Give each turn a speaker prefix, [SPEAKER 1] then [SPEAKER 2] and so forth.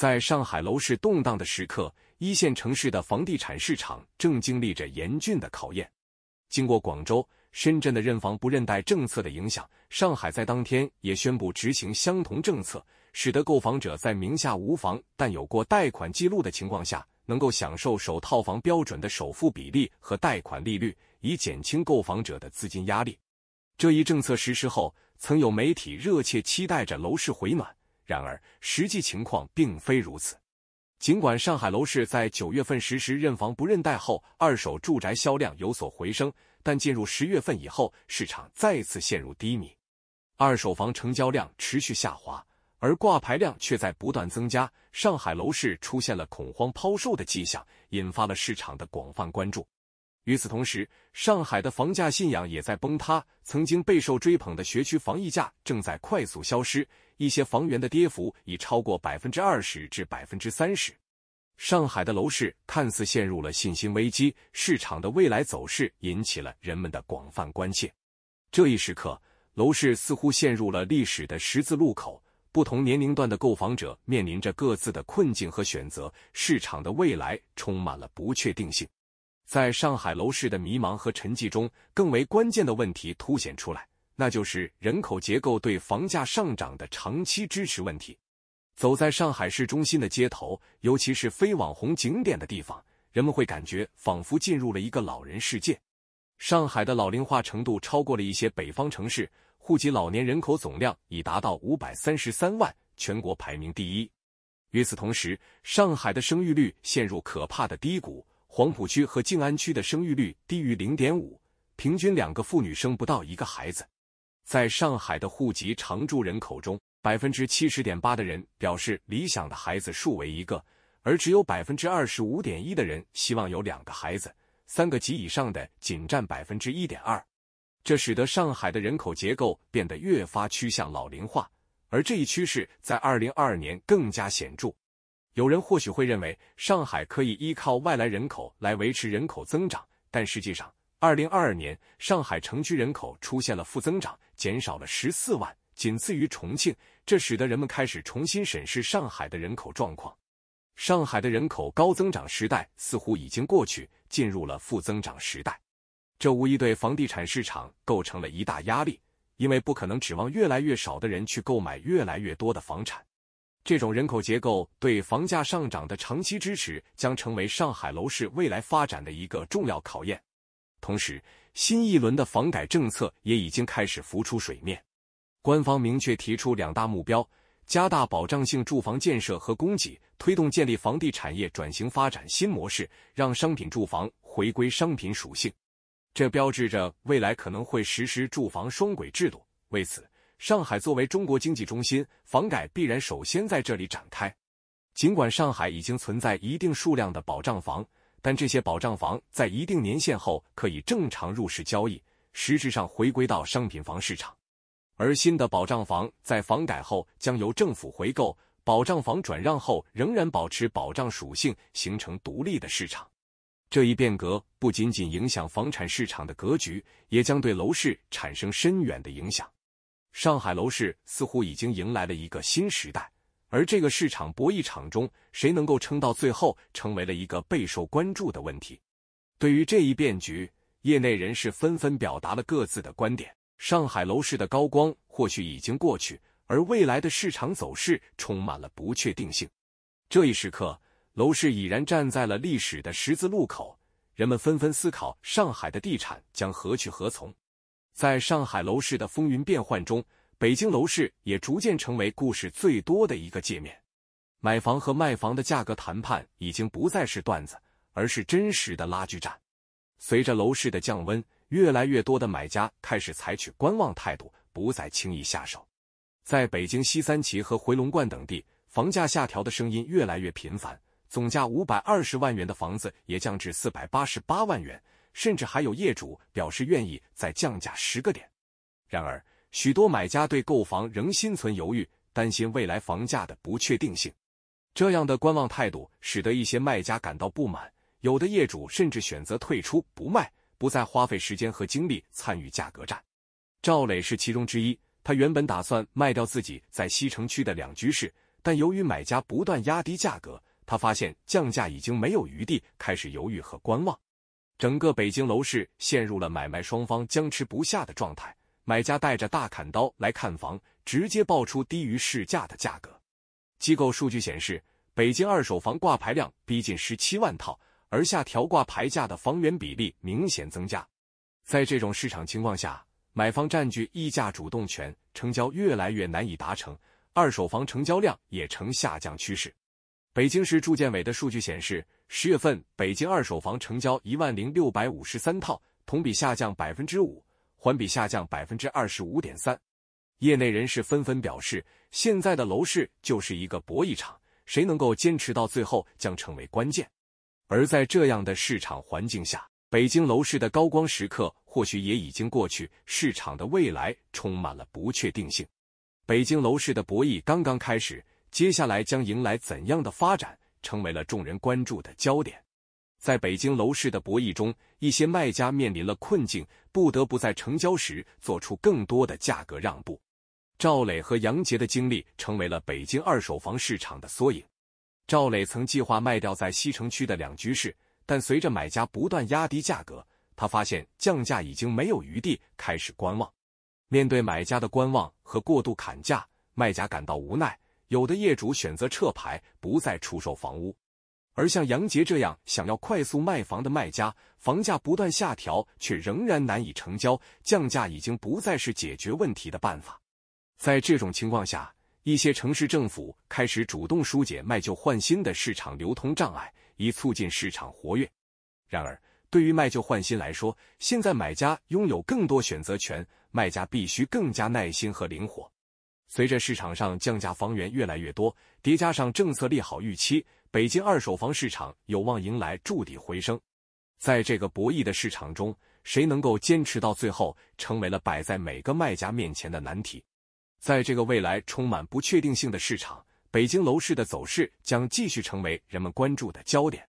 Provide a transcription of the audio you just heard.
[SPEAKER 1] 在上海楼市动荡的时刻，一线城市的房地产市场正经历着严峻的考验。经过广州、深圳的认房不认贷政策的影响，上海在当天也宣布执行相同政策，使得购房者在名下无房但有过贷款记录的情况下，能够享受首套房标准的首付比例和贷款利率，以减轻购房者的资金压力。这一政策实施后，曾有媒体热切期待着楼市回暖。然而，实际情况并非如此。尽管上海楼市在九月份实施认房不认贷后，二手住宅销量有所回升，但进入十月份以后，市场再次陷入低迷，二手房成交量持续下滑，而挂牌量却在不断增加。上海楼市出现了恐慌抛售的迹象，引发了市场的广泛关注。与此同时，上海的房价信仰也在崩塌。曾经备受追捧的学区房溢价正在快速消失，一些房源的跌幅已超过百分之二十至百分之三十。上海的楼市看似陷入了信心危机，市场的未来走势引起了人们的广泛关切。这一时刻，楼市似乎陷入了历史的十字路口，不同年龄段的购房者面临着各自的困境和选择，市场的未来充满了不确定性。在上海楼市的迷茫和沉寂中，更为关键的问题凸显出来，那就是人口结构对房价上涨的长期支持问题。走在上海市中心的街头，尤其是非网红景点的地方，人们会感觉仿佛进入了一个老人世界。上海的老龄化程度超过了一些北方城市，户籍老年人口总量已达到五百三十三万，全国排名第一。与此同时，上海的生育率陷入可怕的低谷。黄浦区和静安区的生育率低于零点五，平均两个妇女生不到一个孩子。在上海的户籍常住人口中，百分之七十点八的人表示理想的孩子数为一个，而只有百分之二十五点一的人希望有两个孩子，三个及以上的仅占百分之一点二。这使得上海的人口结构变得越发趋向老龄化，而这一趋势在二零二二年更加显著。有人或许会认为，上海可以依靠外来人口来维持人口增长，但实际上，二零二二年上海城区人口出现了负增长，减少了十四万，仅次于重庆，这使得人们开始重新审视上海的人口状况。上海的人口高增长时代似乎已经过去，进入了负增长时代，这无疑对房地产市场构成了一大压力，因为不可能指望越来越少的人去购买越来越多的房产。这种人口结构对房价上涨的长期支持，将成为上海楼市未来发展的一个重要考验。同时，新一轮的房改政策也已经开始浮出水面。官方明确提出两大目标：加大保障性住房建设和供给，推动建立房地产业转型发展新模式，让商品住房回归商品属性。这标志着未来可能会实施住房双轨制度。为此，上海作为中国经济中心，房改必然首先在这里展开。尽管上海已经存在一定数量的保障房，但这些保障房在一定年限后可以正常入市交易，实质上回归到商品房市场。而新的保障房在房改后将由政府回购，保障房转让后仍然保持保障属性，形成独立的市场。这一变革不仅仅影响房产市场的格局，也将对楼市产生深远的影响。上海楼市似乎已经迎来了一个新时代，而这个市场博弈场中，谁能够撑到最后，成为了一个备受关注的问题。对于这一变局，业内人士纷纷表达了各自的观点。上海楼市的高光或许已经过去，而未来的市场走势充满了不确定性。这一时刻，楼市已然站在了历史的十字路口，人们纷纷思考上海的地产将何去何从。在上海楼市的风云变幻中，北京楼市也逐渐成为故事最多的一个界面。买房和卖房的价格谈判已经不再是段子，而是真实的拉锯战。随着楼市的降温，越来越多的买家开始采取观望态度，不再轻易下手。在北京西三旗和回龙观等地，房价下调的声音越来越频繁。总价五百二十万元的房子也降至四百八十八万元。甚至还有业主表示愿意再降价十个点，然而许多买家对购房仍心存犹豫，担心未来房价的不确定性。这样的观望态度使得一些卖家感到不满，有的业主甚至选择退出不卖，不再花费时间和精力参与价格战。赵磊是其中之一，他原本打算卖掉自己在西城区的两居室，但由于买家不断压低价格，他发现降价已经没有余地，开始犹豫和观望。整个北京楼市陷入了买卖双方僵持不下的状态，买家带着大砍刀来看房，直接报出低于市价的价格。机构数据显示，北京二手房挂牌量逼近十七万套，而下调挂牌价的房源比例明显增加。在这种市场情况下，买方占据溢价主动权，成交越来越难以达成，二手房成交量也呈下降趋势。北京市住建委的数据显示。十月份，北京二手房成交一万零六百五十三套，同比下降百分之五，环比下降百分之二十五点三。业内人士纷纷表示，现在的楼市就是一个博弈场，谁能够坚持到最后将成为关键。而在这样的市场环境下，北京楼市的高光时刻或许也已经过去，市场的未来充满了不确定性。北京楼市的博弈刚刚开始，接下来将迎来怎样的发展？成为了众人关注的焦点。在北京楼市的博弈中，一些卖家面临了困境，不得不在成交时做出更多的价格让步。赵磊和杨杰的经历成为了北京二手房市场的缩影。赵磊曾计划卖掉在西城区的两居室，但随着买家不断压低价格，他发现降价已经没有余地，开始观望。面对买家的观望和过度砍价，卖家感到无奈。有的业主选择撤牌，不再出售房屋；而像杨杰这样想要快速卖房的卖家，房价不断下调，却仍然难以成交。降价已经不再是解决问题的办法。在这种情况下，一些城市政府开始主动疏解卖旧换新的市场流通障碍，以促进市场活跃。然而，对于卖旧换新来说，现在买家拥有更多选择权，卖家必须更加耐心和灵活。随着市场上降价房源越来越多，叠加上政策利好预期，北京二手房市场有望迎来筑底回升。在这个博弈的市场中，谁能够坚持到最后，成为了摆在每个卖家面前的难题。在这个未来充满不确定性的市场，北京楼市的走势将继续成为人们关注的焦点。